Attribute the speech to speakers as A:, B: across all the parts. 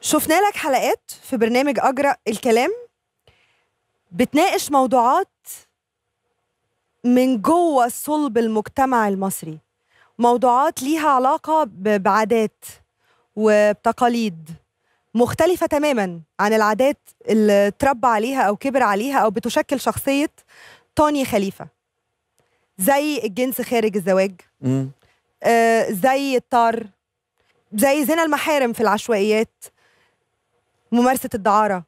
A: شفنا لك حلقات في برنامج اجرأ الكلام بتناقش موضوعات من جوه صلب المجتمع المصري موضوعات ليها علاقه بعادات وبتقاليد مختلفه تماما عن العادات اللي اتربى عليها او كبر عليها او بتشكل شخصيه طاني خليفه زي الجنس خارج الزواج آه زي الطار زي زنا المحارم في العشوائيات ممارسه الدعاره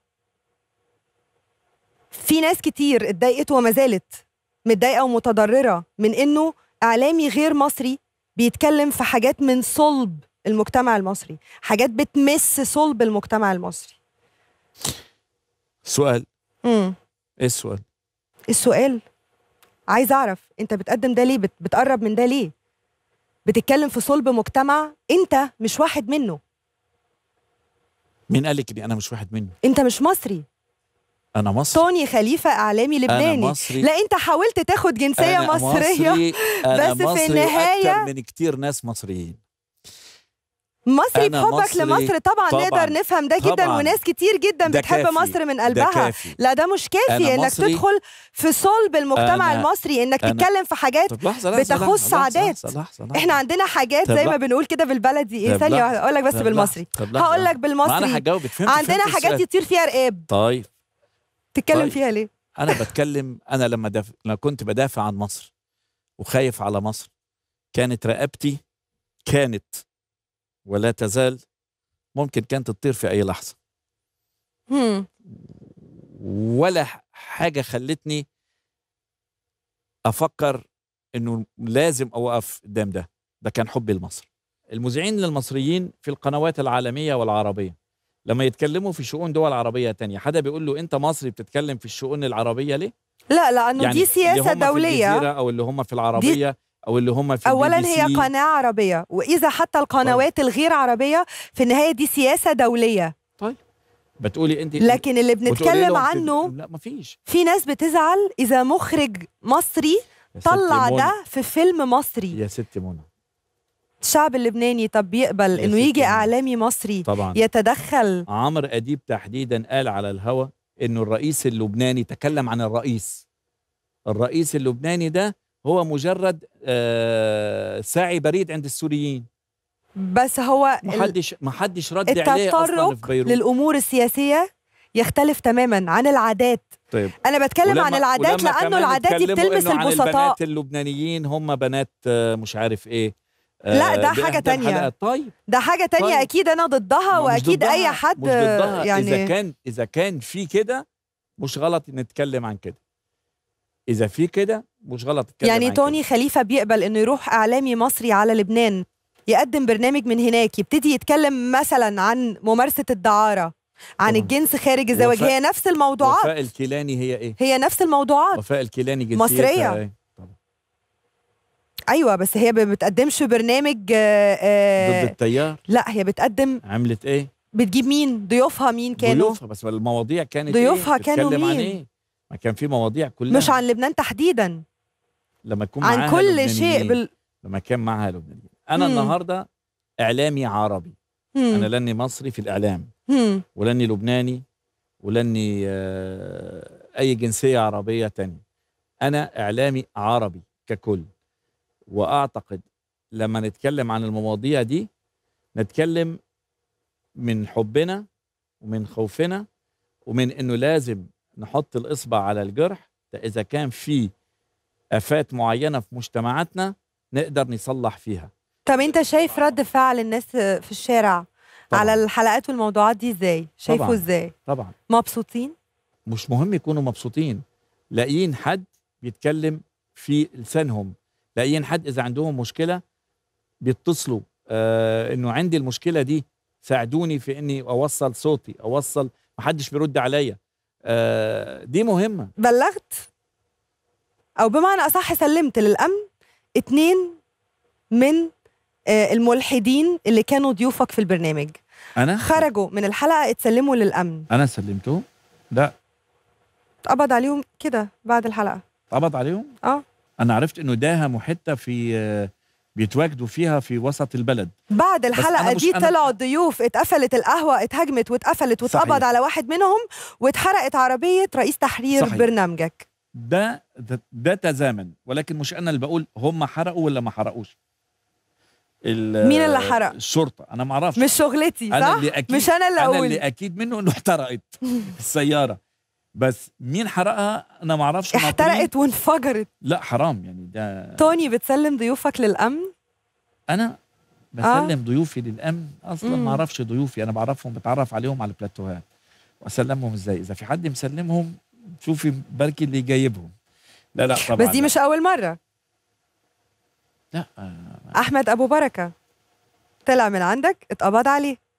A: في ناس كتير اتضايقت وما زالت متضايقه ومتضرره من انه اعلامي غير مصري بيتكلم في حاجات من صلب المجتمع المصري حاجات بتمس صلب المجتمع المصري سؤال امم ايه السؤال السؤال عايز اعرف انت بتقدم ده ليه بتقرب من ده ليه بتتكلم في صلب مجتمع انت مش واحد منه
B: مين قالك لك اني انا مش واحد منهم
A: انت مش مصري انا مصري توني خليفه اعلامي لبناني أنا مصري. لا انت حاولت تاخد جنسيه أنا مصريه مصري. أنا بس مصري في النهايه اكتر
B: من كتير ناس مصريين
A: مصري بحبك لمصر طبعا, طبعا نقدر نفهم ده جدا طبعا وناس كتير جدا بتحب كافي مصر من قلبها لا ده مش كافي انك تدخل في صلب المجتمع المصري انك تتكلم في حاجات لحظة لحظة بتخص عادات احنا عندنا حاجات زي ما بنقول كده بالبلدي ايه ثانيه اقول لك بس بالمصري هقول لك بالمصري عندنا حاجات يطير فيها رقاب طيب تتكلم طيب. فيها ليه
B: انا بتكلم انا لما لما كنت بدافع عن مصر وخايف على مصر كانت رقبتي كانت ولا تزال ممكن كانت تطير في اي لحظه مم. ولا حاجه خلتني افكر انه لازم اوقف قدام ده ده كان حبي لمصر المذيعين للمصريين في القنوات العالميه والعربيه لما يتكلموا في شؤون دول عربيه تانية حدا بيقول له انت مصري بتتكلم في الشؤون العربيه ليه
A: لا لانه يعني دي سياسه اللي هم دوليه في الجزيرة
B: او اللي هم في العربيه او اللي هم في اولا هي
A: قناه عربيه واذا حتى القنوات طيب. الغير عربيه في النهايه دي سياسه دوليه طيب
B: بتقولي انت لكن اللي بنتكلم عنه لا مفيش
A: في ناس بتزعل اذا مخرج مصري طلع ده في فيلم مصري
B: يا ست منى
A: الشعب اللبناني طب بيقبل انه يجي اعلامي مصري طبعا
B: يتدخل عمرو اديب تحديدا قال على الهوى انه الرئيس اللبناني تكلم عن الرئيس الرئيس اللبناني ده هو مجرد آه، ساعي بريد عند السوريين بس هو محدش محدش ما حدش رد عليه اصلا في بيروت
A: للامور السياسيه يختلف تماما عن العادات
B: طيب انا بتكلم عن العادات لانه العادات دي بتلمس عن البسطاء البنات اللبنانيين هم بنات آه، مش عارف ايه آه، لا ده حاجة تانية طيب
A: ده حاجة تانية طيب. أكيد أنا ضدها وأكيد ضدها. أي حد مش ضدها. يعني إذا كان
B: إذا كان في كده مش غلط نتكلم عن كده اذا في كده مش غلط يعني
A: توني خليفه بيقبل انه يروح اعلامي مصري على لبنان يقدم برنامج من هناك يبتدي يتكلم مثلا عن ممارسه الدعاره عن طبعا. الجنس خارج الزواج هي نفس الموضوعات وفاء
B: الكيلاني هي ايه
A: هي نفس الموضوعات
B: وفاء الكيلاني جنسيتها مصريه إيه؟ طبعا.
A: ايوه بس هي ما بتقدمش برنامج آآ آه، آه، ضد التيار لا هي بتقدم
B: عملت ايه
A: بتجيب مين ضيوفها مين كانوا ضيوفها
B: بس المواضيع كانت إيه؟ ضيوفها إيه؟ كانوا مين, عن إيه؟ ما كان في مواضيع كلها مش
A: عن لبنان تحديدا
B: لما تكون عن كل شيء بال... لما كان معاها لبنان انا مم. النهارده اعلامي عربي مم. انا لاني مصري في الاعلام مم. ولاني لبناني ولاني آه، اي جنسيه عربيه تانية انا اعلامي عربي ككل واعتقد لما نتكلم عن المواضيع دي نتكلم من حبنا ومن خوفنا ومن انه لازم نحط الاصبع على الجرح اذا كان في افات معينه في مجتمعاتنا نقدر نصلح فيها
A: طب انت شايف رد فعل الناس في الشارع طبعًا. على الحلقات والموضوعات دي ازاي شايفه ازاي
B: طبعا مبسوطين مش مهم يكونوا مبسوطين لاقيين حد بيتكلم في لسانهم لاقيين حد اذا عندهم مشكله بيتصلوا آه انه عندي المشكله دي ساعدوني في اني اوصل صوتي اوصل محدش بيرد عليا آه، دي مهمه بلغت او بمعنى اصح سلمت للامن اتنين
A: من آه، الملحدين اللي كانوا ضيوفك في البرنامج انا خرجوا من الحلقه اتسلموا للامن
B: انا سلمته لا
A: اتقبض عليهم كده بعد الحلقه اتقبض عليهم اه
B: انا عرفت انه داهموا حته في آه، بيتواجدوا فيها في وسط البلد
A: بعد الحلقه دي طلعوا الضيوف اتقفلت القهوه اتهاجمت واتقفلت واتقبض على واحد منهم واتحرقت عربيه رئيس تحرير صحيح. برنامجك
B: ده ده تزامن ولكن مش انا اللي بقول هم حرقوا ولا ما حرقوش مين اللي حرق؟ الشرطه انا ما اعرفش مش شغلتي صح؟ أنا اللي أكيد مش انا اللي اقول انا اللي اكيد منه انه احترقت السياره بس مين حرقها انا ما اعرفش احترقت وانفجرت لا حرام يعني ده توني بتسلم ضيوفك للامن انا بسلم آه. ضيوفي للامن اصلا ما اعرفش ضيوفي انا بعرفهم بتعرف عليهم على البلاتوهات واسلمهم ازاي اذا في حد مسلمهم شوفي بركي اللي جايبهم لا لا طبعا بس دي مش
A: اول مره لا احمد ابو بركه طلع من عندك اتقبض عليه